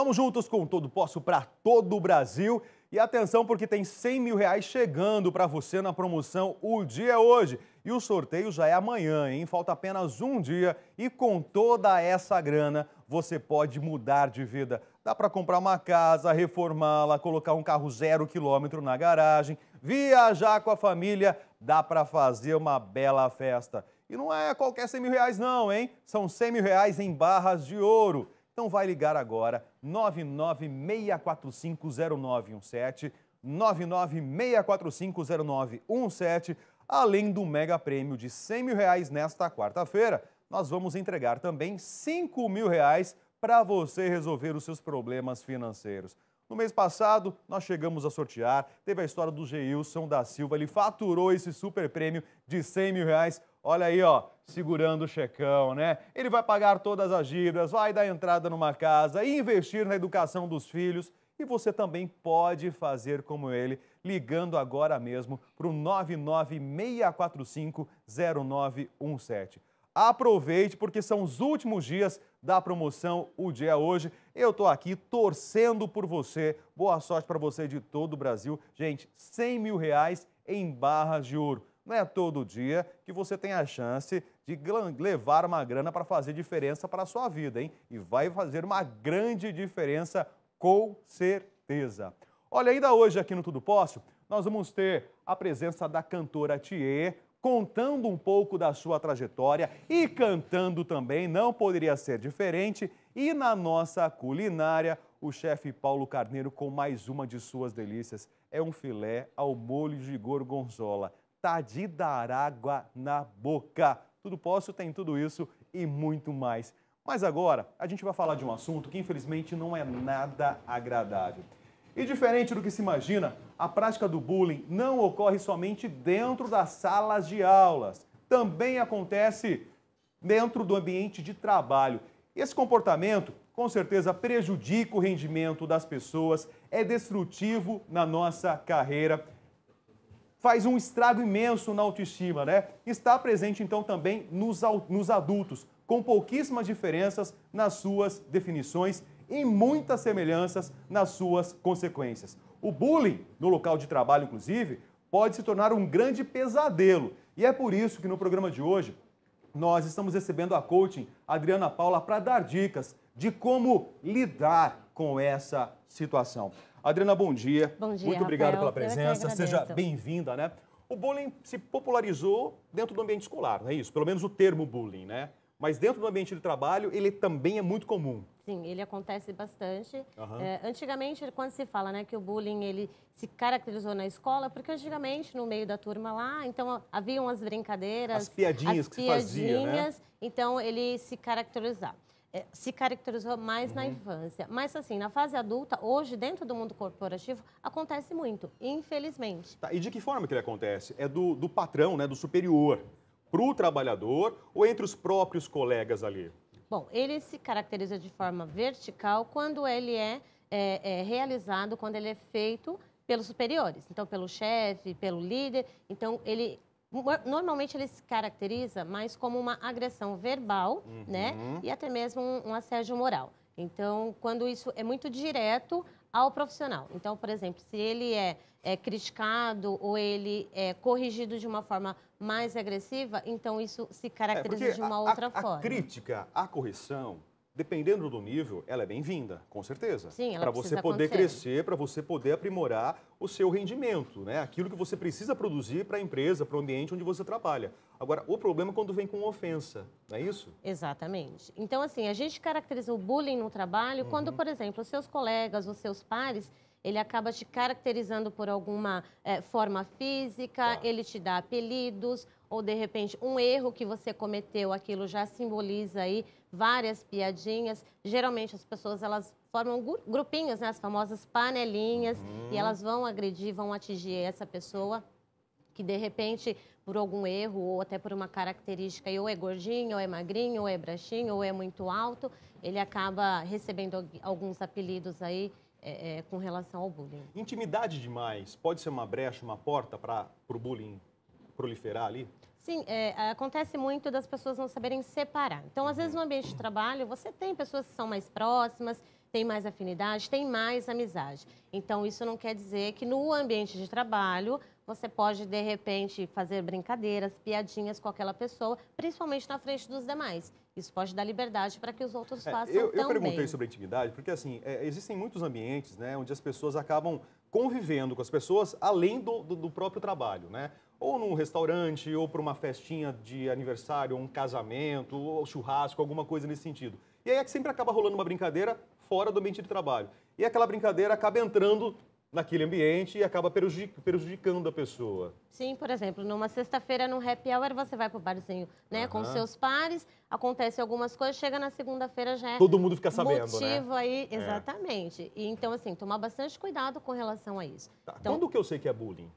Vamos juntos com Todo Posso para todo o Brasil. E atenção, porque tem 100 mil reais chegando para você na promoção O Dia é Hoje. E o sorteio já é amanhã, hein? Falta apenas um dia. E com toda essa grana, você pode mudar de vida. Dá para comprar uma casa, reformá-la, colocar um carro zero quilômetro na garagem, viajar com a família. Dá para fazer uma bela festa. E não é qualquer 100 mil reais não, hein? São 100 mil reais em barras de ouro. Então vai ligar agora 996450917, 996450917, além do mega prêmio de 100 mil reais nesta quarta-feira. Nós vamos entregar também 5 mil reais para você resolver os seus problemas financeiros. No mês passado, nós chegamos a sortear, teve a história do Geilson da Silva, ele faturou esse super prêmio de 100 mil reais Olha aí, ó, segurando o checão, né? Ele vai pagar todas as dívidas, vai dar entrada numa casa, investir na educação dos filhos. E você também pode fazer como ele, ligando agora mesmo para o 996450917. Aproveite, porque são os últimos dias da promoção O Dia Hoje. Eu estou aqui torcendo por você. Boa sorte para você de todo o Brasil. Gente, 100 mil reais em barras de ouro. Não é todo dia que você tem a chance de levar uma grana para fazer diferença para a sua vida, hein? E vai fazer uma grande diferença com certeza. Olha, ainda hoje aqui no Tudo Posso, nós vamos ter a presença da cantora Thier, contando um pouco da sua trajetória e cantando também, não poderia ser diferente. E na nossa culinária, o chefe Paulo Carneiro com mais uma de suas delícias. É um filé ao molho de gorgonzola tá de dar água na boca. Tudo posso, tem tudo isso e muito mais. Mas agora a gente vai falar de um assunto que infelizmente não é nada agradável. E diferente do que se imagina, a prática do bullying não ocorre somente dentro das salas de aulas, também acontece dentro do ambiente de trabalho. Esse comportamento, com certeza, prejudica o rendimento das pessoas, é destrutivo na nossa carreira faz um estrago imenso na autoestima, né? Está presente então também nos, nos adultos, com pouquíssimas diferenças nas suas definições e muitas semelhanças nas suas consequências. O bullying, no local de trabalho inclusive, pode se tornar um grande pesadelo. E é por isso que no programa de hoje nós estamos recebendo a coaching Adriana Paula para dar dicas de como lidar com essa situação. Adriana, bom dia. Bom dia. Muito obrigado Rafael. pela presença. Seja bem-vinda, né? O bullying se popularizou dentro do ambiente escolar, não é isso? Pelo menos o termo bullying, né? Mas dentro do ambiente de trabalho, ele também é muito comum. Sim, ele acontece bastante. Uhum. É, antigamente, quando se fala né, que o bullying ele se caracterizou na escola, porque antigamente, no meio da turma lá, então haviam as brincadeiras. As piadinhas as que piadinhas, se fazia, né? Então, ele se caracterizava é, se caracterizou mais uhum. na infância. Mas, assim, na fase adulta, hoje, dentro do mundo corporativo, acontece muito, infelizmente. Tá, e de que forma que ele acontece? É do, do patrão, né, do superior, para o trabalhador ou entre os próprios colegas ali? Bom, ele se caracteriza de forma vertical quando ele é, é, é realizado, quando ele é feito pelos superiores, então pelo chefe, pelo líder. Então ele Normalmente ele se caracteriza mais como uma agressão verbal, né? uhum. né? E até mesmo um, um assédio moral. Então, quando isso é muito direto ao profissional. Então, por exemplo, se ele é, é criticado ou ele é corrigido de uma forma mais agressiva, então isso se é, caracteriza é, de uma a, outra a, forma. A crítica, a correção, dependendo do nível, ela é bem-vinda, com certeza. Sim, ela Para você poder acontecer. crescer, para você poder aprimorar o seu rendimento, né? Aquilo que você precisa produzir para a empresa, para o ambiente onde você trabalha. Agora, o problema é quando vem com ofensa, não é isso? Exatamente. Então, assim, a gente caracteriza o bullying no trabalho uhum. quando, por exemplo, os seus colegas, os seus pares ele acaba te caracterizando por alguma é, forma física, tá. ele te dá apelidos, ou de repente um erro que você cometeu, aquilo já simboliza aí várias piadinhas. Geralmente as pessoas elas formam grupinhos, né, as famosas panelinhas, uhum. e elas vão agredir, vão atingir essa pessoa que de repente por algum erro ou até por uma característica, ou é gordinho, ou é magrinho, ou é branchinho, ou é muito alto, ele acaba recebendo alguns apelidos aí é, é, com relação ao bullying. Intimidade demais pode ser uma brecha, uma porta para o bullying proliferar ali? Sim, é, acontece muito das pessoas não saberem separar. Então, às vezes, no ambiente de trabalho, você tem pessoas que são mais próximas, tem mais afinidade, tem mais amizade. Então, isso não quer dizer que no ambiente de trabalho você pode, de repente, fazer brincadeiras, piadinhas com aquela pessoa, principalmente na frente dos demais. Isso pode dar liberdade para que os outros é, façam também. Eu perguntei sobre intimidade, porque, assim, é, existem muitos ambientes né, onde as pessoas acabam convivendo com as pessoas além do, do, do próprio trabalho, né? ou num restaurante, ou para uma festinha de aniversário, ou um casamento, ou churrasco, alguma coisa nesse sentido. E aí é que sempre acaba rolando uma brincadeira fora do ambiente de trabalho. E aquela brincadeira acaba entrando naquele ambiente e acaba prejudicando a pessoa. Sim, por exemplo, numa sexta-feira, num happy hour, você vai pro barzinho, né, uhum. com seus pares, acontece algumas coisas, chega na segunda-feira já é Todo mundo fica sabendo, né? motivo né? aí, é. exatamente. É. E então assim, tomar bastante cuidado com relação a isso. Tá. Então, Quando que eu sei que é bullying?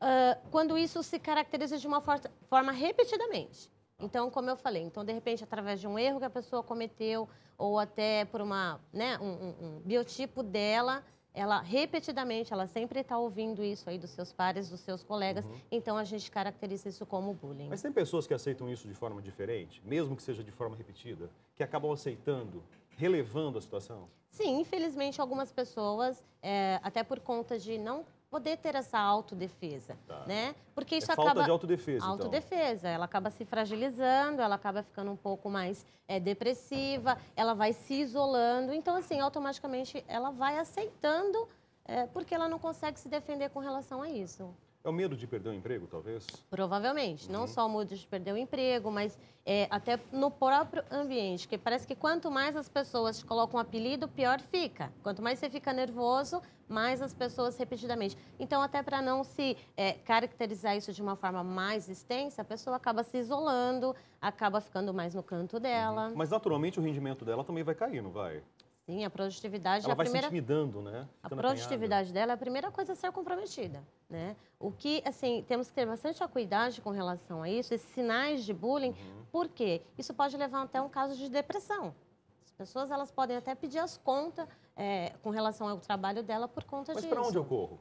uh, quando isso se caracteriza de uma for forma repetidamente. Então, como eu falei, então de repente através de um erro que a pessoa cometeu ou até por uma, né, um, um, um biotipo dela, ela repetidamente, ela sempre está ouvindo isso aí dos seus pares, dos seus colegas. Uhum. Então a gente caracteriza isso como bullying. Mas tem pessoas que aceitam isso de forma diferente, mesmo que seja de forma repetida, que acabam aceitando, relevando a situação. Sim, infelizmente algumas pessoas, é, até por conta de não poder ter essa autodefesa, tá. né? Porque é isso é falta acaba... de autodefesa, então. Autodefesa, então. ela acaba se fragilizando, ela acaba ficando um pouco mais é, depressiva, ela vai se isolando. Então, assim, automaticamente ela vai aceitando é, porque ela não consegue se defender com relação a isso. É o medo de perder o emprego, talvez? Provavelmente. Uhum. Não só o medo de perder o emprego, mas é, até no próprio ambiente. Porque parece que quanto mais as pessoas te colocam um apelido, pior fica. Quanto mais você fica nervoso, mais as pessoas repetidamente. Então, até para não se é, caracterizar isso de uma forma mais extensa, a pessoa acaba se isolando, acaba ficando mais no canto dela. Uhum. Mas, naturalmente, o rendimento dela também vai cair, não vai? Sim, a produtividade Ela é a vai primeira... se intimidando, né? Ficando a produtividade apanhada. dela é a primeira coisa a ser comprometida, né? O que, assim, temos que ter bastante acuidade com relação a isso, esses sinais de bullying, uhum. porque isso pode levar até um caso de depressão. As pessoas, elas podem até pedir as contas é, com relação ao trabalho dela por conta Mas disso. Mas para onde eu corro?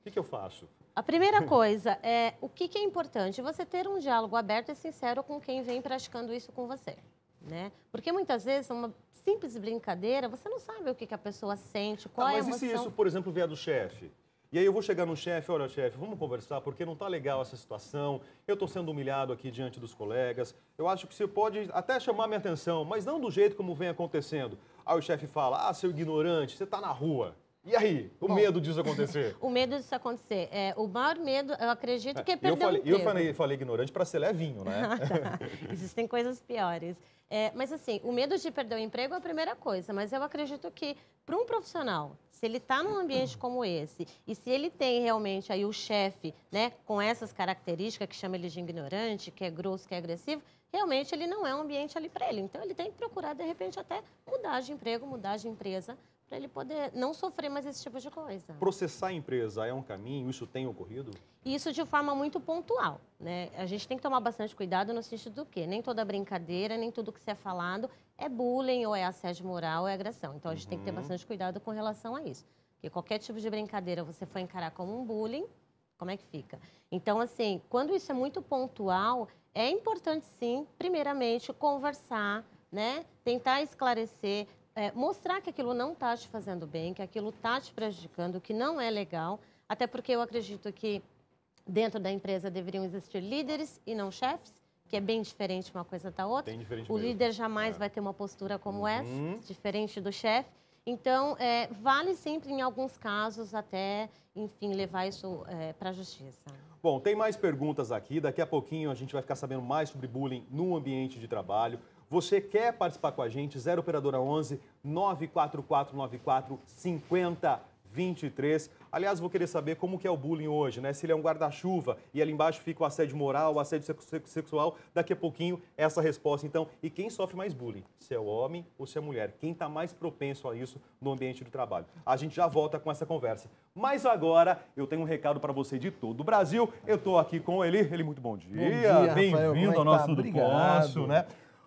O que, que eu faço? A primeira coisa é o que, que, é importante? Você ter um diálogo aberto e sincero com quem vem praticando isso com você né? Porque muitas vezes uma simples brincadeira, você não sabe o que, que a pessoa sente, qual mas ah, é a emoção. Mas e se isso, por exemplo, vier do chefe? E aí eu vou chegar no chefe, olha, chefe, vamos conversar, porque não está legal essa situação, eu estou sendo humilhado aqui diante dos colegas, eu acho que você pode até chamar minha atenção, mas não do jeito como vem acontecendo. Aí o chefe fala, ah, seu ignorante, você está na rua. E aí, o Bom, medo disso acontecer? o medo disso acontecer. É, o maior medo, eu acredito é, que é perder eu falei, Eu falei, falei ignorante para ser levinho, né? ah, tá. Existem coisas piores. É, mas assim, o medo de perder o emprego é a primeira coisa, mas eu acredito que para um profissional, se ele está num ambiente como esse e se ele tem realmente aí o chefe, né, com essas características que chama ele de ignorante, que é grosso, que é agressivo, realmente ele não é um ambiente ali para ele. Então ele tem que procurar de repente até mudar de emprego, mudar de empresa para ele poder não sofrer mais esse tipo de coisa. Processar a empresa é um caminho? Isso tem ocorrido? Isso de forma muito pontual, né? A gente tem que tomar bastante cuidado no sentido do que nem toda brincadeira, nem tudo que se é falado é bullying ou é assédio moral ou é agressão. Então a gente uhum. tem que ter uhum. bastante cuidado com relação a isso. Porque qualquer tipo de brincadeira você for encarar como um bullying, como é que fica? Então, assim, quando isso é muito pontual, é importante sim, primeiramente, conversar, né? Tentar esclarecer, é, mostrar que aquilo não está te fazendo bem, que aquilo está te prejudicando, que não é legal, até porque eu acredito que dentro da empresa deveriam existir líderes e não chefes, que é bem diferente uma coisa da outra. Bem diferente o mesmo. líder jamais é. vai ter uma postura como uhum. essa, diferente do chefe. Então, é, vale sempre, em alguns casos, até, enfim, levar isso é, para a justiça. Bom, tem mais perguntas aqui. Daqui a pouquinho a gente vai ficar sabendo mais sobre bullying no ambiente de trabalho. Você quer participar com a gente? 0 Operadora 11 94494 5023. Aliás, vou querer saber como que é o bullying hoje, né? Se ele é um guarda-chuva e ali embaixo fica o assédio moral, o assédio sexual. Daqui a pouquinho, essa resposta, então. E quem sofre mais bullying? Se é o homem ou se é a mulher? Quem está mais propenso a isso no ambiente do trabalho? A gente já volta com essa conversa. Mas agora, eu tenho um recado para você de todo o Brasil. Eu estou aqui com ele. Ele, muito bom dia. Bom dia, Bem-vindo é ao nosso tá? né?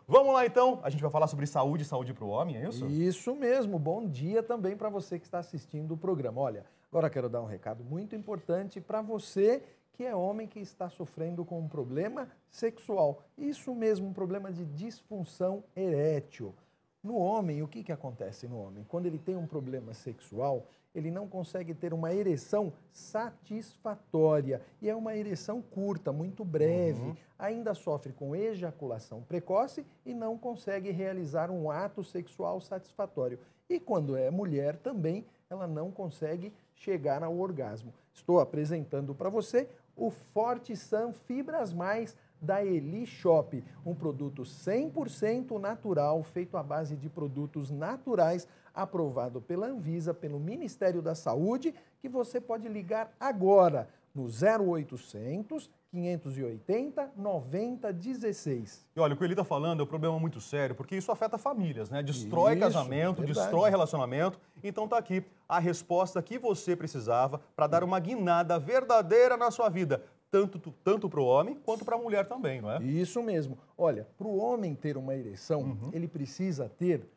Vamos lá então, a gente vai falar sobre saúde, saúde para o homem, é isso? Isso mesmo. Bom dia também para você que está assistindo o programa. Olha, agora quero dar um recado muito importante para você que é homem que está sofrendo com um problema sexual. Isso mesmo, um problema de disfunção erétil. No homem, o que, que acontece no homem? Quando ele tem um problema sexual, ele não consegue ter uma ereção satisfatória. E é uma ereção curta, muito breve. Uhum. Ainda sofre com ejaculação precoce e não consegue realizar um ato sexual satisfatório. E quando é mulher também, ela não consegue chegar ao orgasmo. Estou apresentando para você o Forte Sam Fibras Mais da Eli Shop, um produto 100% natural, feito à base de produtos naturais aprovado pela Anvisa, pelo Ministério da Saúde, que você pode ligar agora no 0800 580 9016. E olha, o que ele está falando é um problema muito sério, porque isso afeta famílias, né? Destrói isso, casamento, verdade. destrói relacionamento. Então está aqui a resposta que você precisava para dar uma guinada verdadeira na sua vida. Tanto, tanto para o homem quanto para a mulher também, não é? Isso mesmo. Olha, para o homem ter uma ereção, uhum. ele precisa ter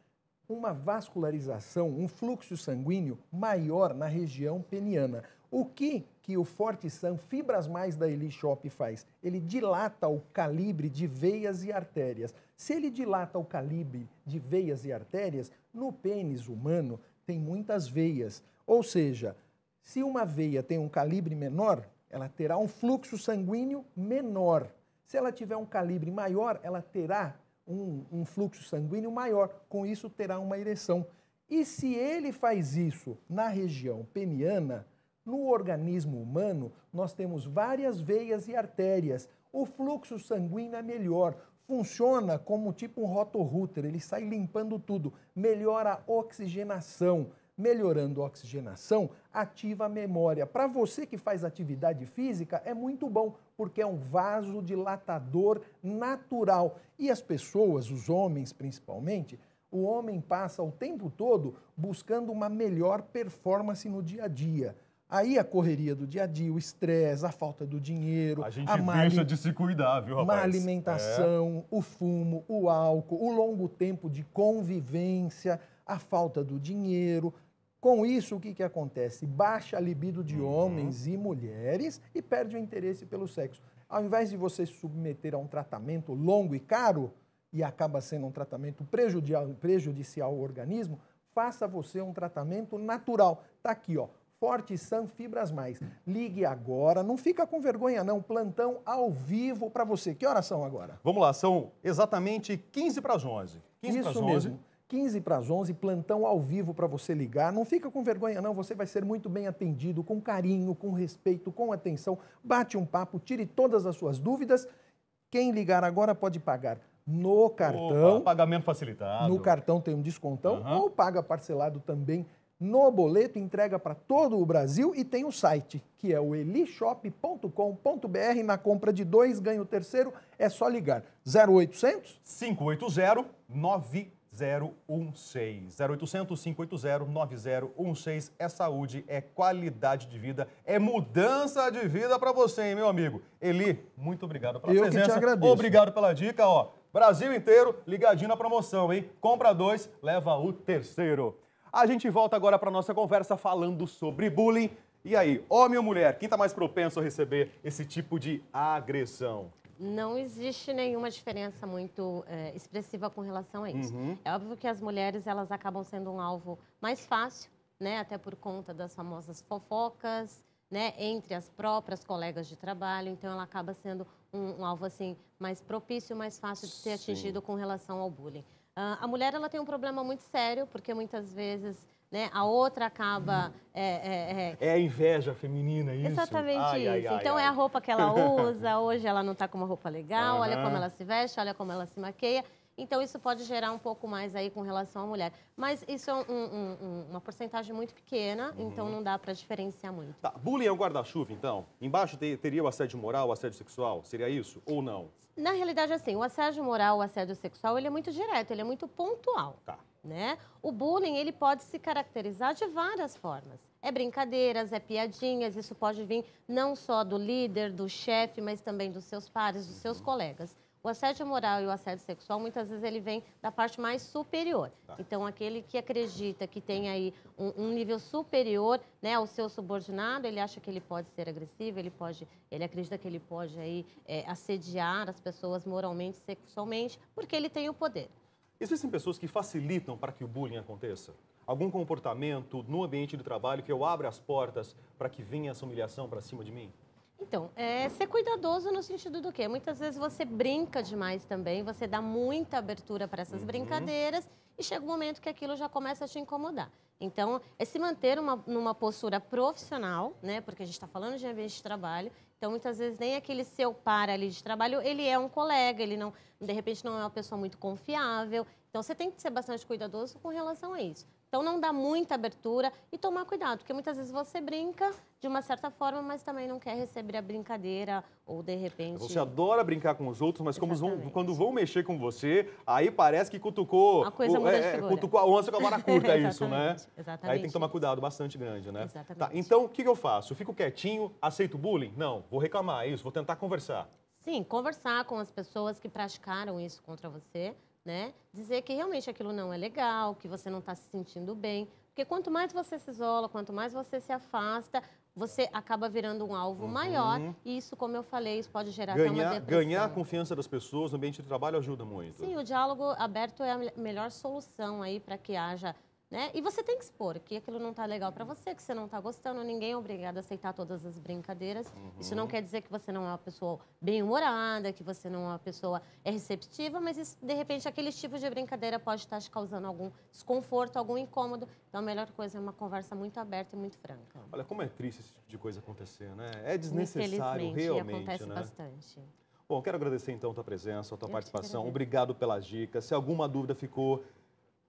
uma vascularização, um fluxo sanguíneo maior na região peniana. O que que o Forte San Fibras Mais da Elishop faz? Ele dilata o calibre de veias e artérias. Se ele dilata o calibre de veias e artérias, no pênis humano tem muitas veias. Ou seja, se uma veia tem um calibre menor, ela terá um fluxo sanguíneo menor. Se ela tiver um calibre maior, ela terá um, um fluxo sanguíneo maior, com isso terá uma ereção. E se ele faz isso na região peniana, no organismo humano, nós temos várias veias e artérias. O fluxo sanguíneo é melhor, funciona como tipo um rotorruter, ele sai limpando tudo, melhora a oxigenação, melhorando a oxigenação, ativa a memória. Para você que faz atividade física, é muito bom, porque é um vasodilatador natural. E as pessoas, os homens principalmente, o homem passa o tempo todo buscando uma melhor performance no dia a dia. Aí a correria do dia a dia, o estresse, a falta do dinheiro, a gente a má de se cuidar, viu, rapaz? Má é. alimentação, é. o fumo, o álcool, o longo tempo de convivência, a falta do dinheiro, com isso, o que, que acontece? Baixa a libido de uhum. homens e mulheres e perde o interesse pelo sexo. Ao invés de você se submeter a um tratamento longo e caro, e acaba sendo um tratamento prejudicial ao organismo, faça você um tratamento natural. Está aqui, ó. Forte San Fibras Mais. Ligue agora, não fica com vergonha não, plantão ao vivo para você. Que horas são agora? Vamos lá, são exatamente 15 para as 11. 15 Isso para as 11. Mesmo. 15 para as 11, plantão ao vivo para você ligar. Não fica com vergonha, não. Você vai ser muito bem atendido, com carinho, com respeito, com atenção. Bate um papo, tire todas as suas dúvidas. Quem ligar agora pode pagar no cartão. Opa, pagamento facilitado. No cartão tem um descontão. Uhum. Ou paga parcelado também no boleto, entrega para todo o Brasil e tem o site, que é o elishop.com.br. Na compra de dois, ganha o terceiro. É só ligar. 0800 580 9 016. 0800 580 9016 é saúde, é qualidade de vida, é mudança de vida para você, hein, meu amigo. Eli, muito obrigado pela Eu presença. Que te agradeço. Obrigado pela dica, ó. Brasil inteiro ligadinho na promoção, hein? Compra dois, leva o terceiro. A gente volta agora para nossa conversa falando sobre bullying. E aí, homem ou mulher, quem está mais propenso a receber esse tipo de agressão? Não existe nenhuma diferença muito é, expressiva com relação a isso. Uhum. É óbvio que as mulheres elas acabam sendo um alvo mais fácil, né? Até por conta das famosas fofocas, né? Entre as próprias colegas de trabalho, então ela acaba sendo um, um alvo assim mais propício, mais fácil de ser Sim. atingido com relação ao bullying. Uh, a mulher ela tem um problema muito sério porque muitas vezes né? A outra acaba. É, é, é... é a inveja feminina, isso. Exatamente ai, isso. Ai, ai, então é a roupa que ela usa, hoje ela não está com uma roupa legal, uhum. olha como ela se veste, olha como ela se maqueia. Então, isso pode gerar um pouco mais aí com relação à mulher. Mas isso é um, um, um, uma porcentagem muito pequena, uhum. então não dá para diferenciar muito. Tá, bullying é um guarda-chuva, então? Embaixo te, teria o assédio moral, o assédio sexual? Seria isso ou não? Na realidade, assim, o assédio moral, o assédio sexual, ele é muito direto, ele é muito pontual. Tá né? O bullying ele pode se caracterizar de várias formas. É brincadeiras, é piadinhas, isso pode vir não só do líder, do chefe, mas também dos seus pares, dos seus uhum. colegas. O assédio moral e o assédio sexual, muitas vezes, ele vem da parte mais superior. Tá. Então, aquele que acredita que tem aí um, um, nível superior né, ao seu subordinado, ele acha que ele pode ser agressivo, ele, pode, ele acredita que ele pode aí, é, assediar as pessoas moralmente, sexualmente, porque ele tem o poder. Existem pessoas que facilitam para que o bullying aconteça? Algum comportamento no ambiente de trabalho que eu abra as portas para que venha essa humilhação para cima de mim? Então, é ser cuidadoso no sentido do quê? Muitas vezes você brinca demais também, você dá muita abertura para essas uhum. brincadeiras e chega um momento que aquilo já começa a te incomodar. Então, é se manter uma, numa postura profissional, né? Porque a gente está falando de ambiente de trabalho. Então, muitas vezes, nem aquele seu par ali de trabalho, ele é um colega, ele não, de repente, não é uma pessoa muito confiável. Então, você tem que ser bastante cuidadoso com relação a isso. Então não dá muita abertura e tomar cuidado, porque muitas vezes você brinca de uma certa forma, mas também não quer receber a brincadeira ou de repente. Você adora brincar com os outros, mas vão, quando vão mexer com você, aí parece que cutucou. A coisa o, muda é, é Cutucou a onça com a vara curta, é isso, né? Exatamente. Aí tem que tomar cuidado bastante grande, né? Tá, exatamente. Tá, então o que, eu faço? fico quietinho, aceito bullying? Não, vou reclamar, é isso, vou tentar conversar. Sim, conversar com as pessoas que praticaram isso contra você né? Dizer que realmente aquilo não é legal, que você não está se sentindo bem. Porque quanto mais você se isola, quanto mais você se afasta, você acaba virando um alvo uhum. maior. E isso, como eu falei, isso pode gerar ganhar, até uma depressão. Ganhar a confiança das pessoas no ambiente de trabalho ajuda muito. Sim, o diálogo aberto é a melhor solução aí para que haja né? E você tem que expor que aquilo não está legal para você, que você não está gostando, ninguém é obrigado a aceitar todas as brincadeiras. Uhum. Isso não quer dizer que você não é uma pessoa bem-humorada, que você não é uma pessoa é receptiva, mas isso, de repente aquele tipo de brincadeira pode estar tá te causando algum desconforto, algum incômodo. Então a melhor coisa é uma conversa muito aberta e muito franca. Olha, como é triste esse tipo de coisa acontecer, né? É desnecessário realmente. Acontece né? bastante. Bom, quero agradecer então a tua presença, a tua Eu participação. Obrigado pelas dicas. Se alguma dúvida ficou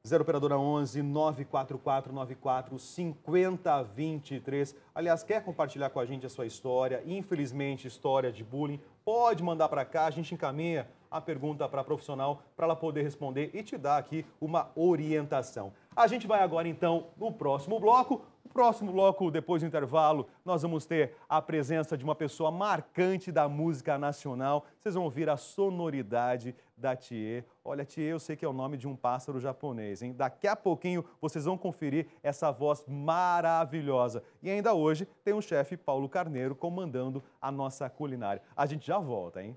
0 operadora 11 944 94 5023. Aliás, quer compartilhar com a gente a sua história, infelizmente história de bullying, pode mandar para cá, a gente encaminha a pergunta para a profissional para ela poder responder e te dar aqui uma orientação. A gente vai agora então no próximo bloco. O próximo bloco, depois do intervalo, nós vamos ter a presença de uma pessoa marcante da música nacional. Vocês vão ouvir a sonoridade da Tie. Olha, Tie, eu sei que é o nome de um pássaro japonês, hein? Daqui a pouquinho vocês vão conferir essa voz maravilhosa. E ainda hoje tem o chefe Paulo Carneiro comandando a nossa culinária. A gente já volta, hein?